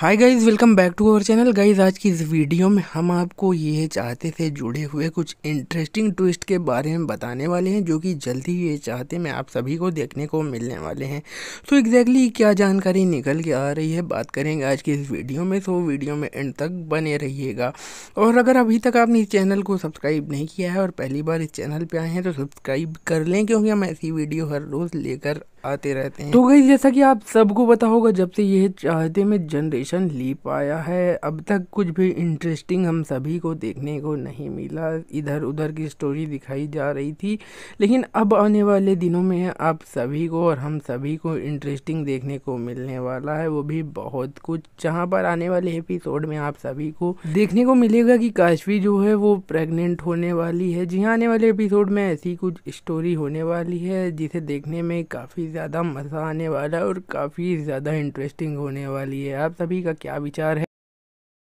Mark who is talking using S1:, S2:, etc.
S1: hi guys welcome back to our channel guys आज की इस वीडियो में हम आपको ये चाहते से जुड़े हुए कुछ इंटरेस्टिंग ट्विस्ट के बारे में बताने वाले हैं जो कि जल्दी ये चाहते में आप सभी को देखने को मिलने वाले हैं तो एग्जैक्टली exactly क्या जानकारी निकल के आ रही है बात करेंगे आज की इस वीडियो में तो वीडियो में एंड तक बने रहिएगा और अगर अभी तक आपने इस चैनल को सब्सक्राइब नहीं किया है और पहली बार इस चैनल पर आए हैं तो सब्सक्राइब कर लें क्योंकि हम ऐसी वीडियो हर रोज़ लेकर आते रहते हैं तो गई जैसा कि आप सबको बता होगा जब से ये चाहते में जनरेशन एडमिशन ली पाया है अब तक कुछ भी इंटरेस्टिंग हम सभी को देखने को नहीं मिला इधर उधर की स्टोरी दिखाई जा रही थी लेकिन अब आने वाले दिनों में आप सभी को और हम सभी को इंटरेस्टिंग देखने को मिलने वाला है वो भी बहुत कुछ जहाँ पर आने वाले एपिसोड में आप सभी को देखने को मिलेगा कि काशवी जो है वो प्रेग्नेंट होने वाली है जी हाँ, आने वाले एपिसोड में ऐसी कुछ स्टोरी होने वाली है जिसे देखने में काफ़ी ज़्यादा मज़ा आने वाला है और काफ़ी ज़्यादा इंटरेस्टिंग होने वाली
S2: है आप सभी का क्या विचार है